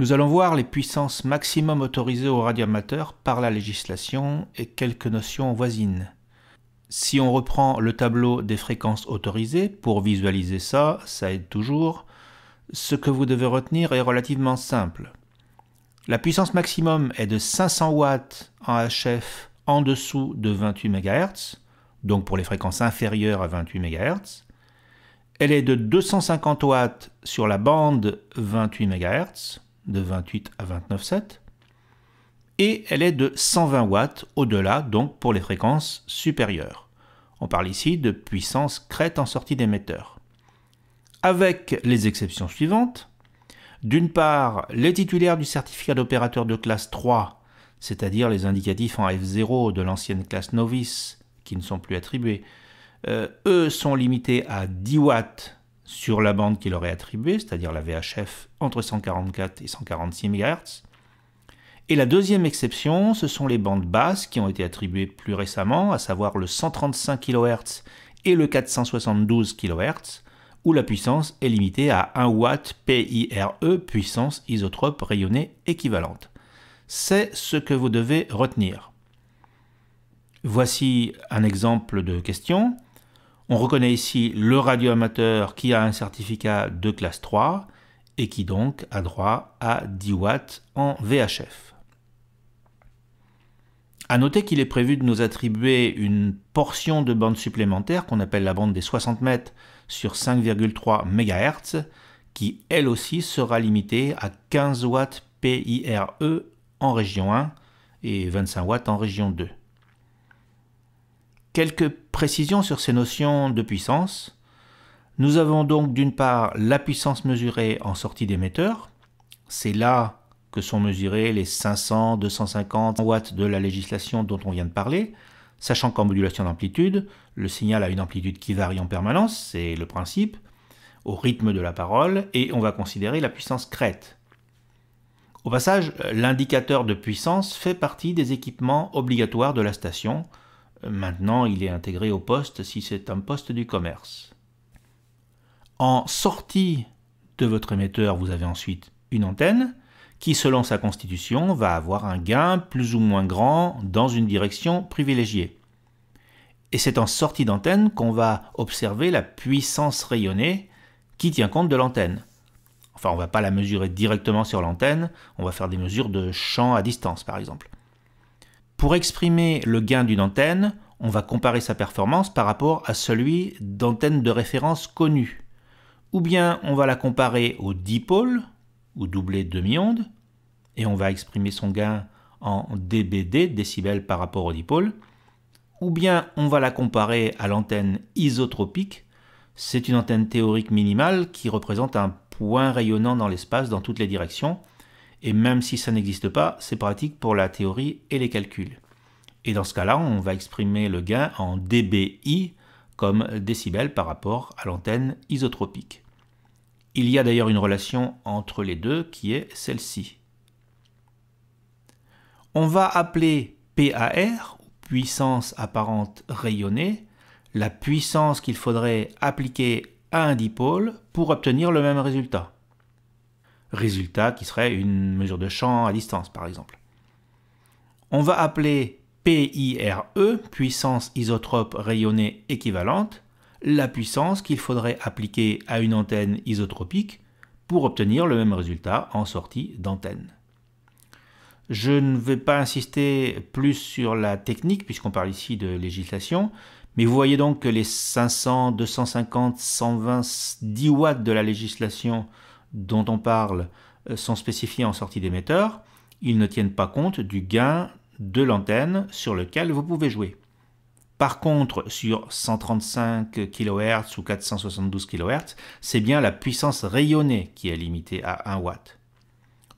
Nous allons voir les puissances maximum autorisées aux radioamateurs par la législation et quelques notions voisines. Si on reprend le tableau des fréquences autorisées, pour visualiser ça, ça aide toujours, ce que vous devez retenir est relativement simple. La puissance maximum est de 500 watts en HF en dessous de 28 MHz, donc pour les fréquences inférieures à 28 MHz. Elle est de 250 watts sur la bande 28 MHz de 28 à 29,7 et elle est de 120 watts au-delà, donc pour les fréquences supérieures. On parle ici de puissance crête en sortie d'émetteur. Avec les exceptions suivantes, d'une part, les titulaires du certificat d'opérateur de classe 3, c'est-à-dire les indicatifs en F0 de l'ancienne classe novice, qui ne sont plus attribués, euh, eux sont limités à 10 watts sur la bande qui leur est attribuée, c'est-à-dire la VHF entre 144 et 146 MHz. Et la deuxième exception, ce sont les bandes basses qui ont été attribuées plus récemment, à savoir le 135 kHz et le 472 kHz, où la puissance est limitée à 1 Watt PIRE, puissance isotrope rayonnée équivalente. C'est ce que vous devez retenir. Voici un exemple de question. On reconnaît ici le radioamateur qui a un certificat de classe 3 et qui donc a droit à 10 watts en VHF. A noter qu'il est prévu de nous attribuer une portion de bande supplémentaire qu'on appelle la bande des 60 mètres sur 5,3 MHz qui elle aussi sera limitée à 15 watts PIRE en région 1 et 25 watts en région 2. Quelques précisions sur ces notions de puissance. Nous avons donc d'une part la puissance mesurée en sortie d'émetteur. C'est là que sont mesurés les 500, 250 watts de la législation dont on vient de parler, sachant qu'en modulation d'amplitude, le signal a une amplitude qui varie en permanence, c'est le principe, au rythme de la parole, et on va considérer la puissance crête. Au passage, l'indicateur de puissance fait partie des équipements obligatoires de la station, Maintenant, il est intégré au poste si c'est un poste du commerce. En sortie de votre émetteur, vous avez ensuite une antenne qui, selon sa constitution, va avoir un gain plus ou moins grand dans une direction privilégiée. Et c'est en sortie d'antenne qu'on va observer la puissance rayonnée qui tient compte de l'antenne. Enfin, on ne va pas la mesurer directement sur l'antenne, on va faire des mesures de champ à distance, par exemple. Pour exprimer le gain d'une antenne, on va comparer sa performance par rapport à celui d'antennes de référence connue. Ou bien on va la comparer au dipôle, ou doublé demi-onde, et on va exprimer son gain en dBd, décibels par rapport au dipôle. Ou bien on va la comparer à l'antenne isotropique, c'est une antenne théorique minimale qui représente un point rayonnant dans l'espace dans toutes les directions, et même si ça n'existe pas, c'est pratique pour la théorie et les calculs. Et dans ce cas-là, on va exprimer le gain en dBi comme décibels par rapport à l'antenne isotropique. Il y a d'ailleurs une relation entre les deux qui est celle-ci. On va appeler PAR, puissance apparente rayonnée, la puissance qu'il faudrait appliquer à un dipôle pour obtenir le même résultat résultat qui serait une mesure de champ à distance, par exemple. On va appeler PIRE, puissance isotrope rayonnée équivalente, la puissance qu'il faudrait appliquer à une antenne isotropique pour obtenir le même résultat en sortie d'antenne. Je ne vais pas insister plus sur la technique puisqu'on parle ici de législation, mais vous voyez donc que les 500, 250, 120, 10 watts de la législation dont on parle euh, sont spécifiés en sortie d'émetteur, ils ne tiennent pas compte du gain de l'antenne sur lequel vous pouvez jouer. Par contre, sur 135 kHz ou 472 kHz, c'est bien la puissance rayonnée qui est limitée à 1 watt.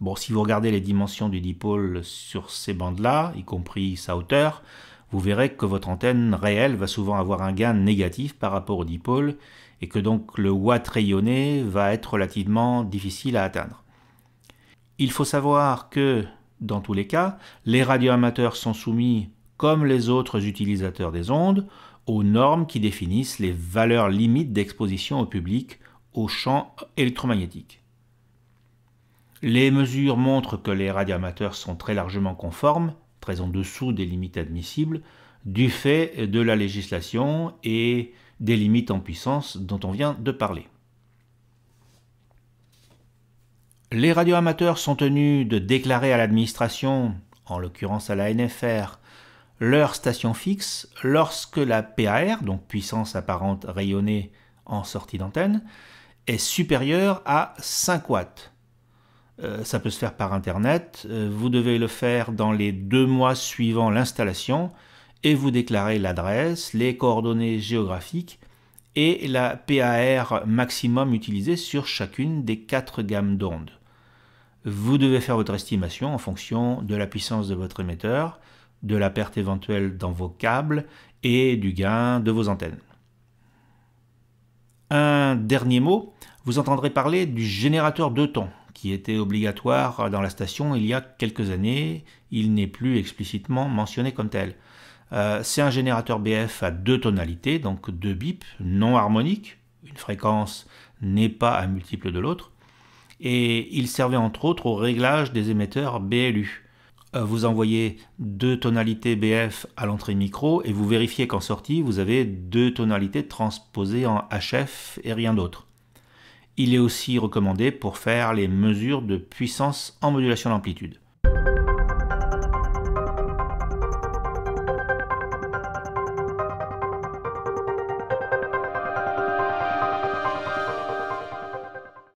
Bon, si vous regardez les dimensions du dipôle sur ces bandes-là, y compris sa hauteur, vous verrez que votre antenne réelle va souvent avoir un gain négatif par rapport au dipôle et que donc le watt rayonné va être relativement difficile à atteindre. Il faut savoir que, dans tous les cas, les radioamateurs sont soumis, comme les autres utilisateurs des ondes, aux normes qui définissent les valeurs limites d'exposition au public aux champs électromagnétiques. Les mesures montrent que les radioamateurs sont très largement conformes très en dessous des limites admissibles, du fait de la législation et des limites en puissance dont on vient de parler. Les radioamateurs sont tenus de déclarer à l'administration, en l'occurrence à la NFR, leur station fixe lorsque la PAR, donc puissance apparente rayonnée en sortie d'antenne, est supérieure à 5 watts. Euh, ça peut se faire par Internet. Euh, vous devez le faire dans les deux mois suivant l'installation et vous déclarez l'adresse, les coordonnées géographiques et la PAR maximum utilisée sur chacune des quatre gammes d'ondes. Vous devez faire votre estimation en fonction de la puissance de votre émetteur, de la perte éventuelle dans vos câbles et du gain de vos antennes. Un dernier mot, vous entendrez parler du générateur de ton qui était obligatoire dans la station il y a quelques années, il n'est plus explicitement mentionné comme tel. Euh, c'est un générateur BF à deux tonalités, donc deux bips, non harmoniques, une fréquence n'est pas un multiple de l'autre, et il servait entre autres au réglage des émetteurs BLU. Euh, vous envoyez deux tonalités BF à l'entrée micro et vous vérifiez qu'en sortie, vous avez deux tonalités transposées en HF et rien d'autre. Il est aussi recommandé pour faire les mesures de puissance en modulation d'amplitude.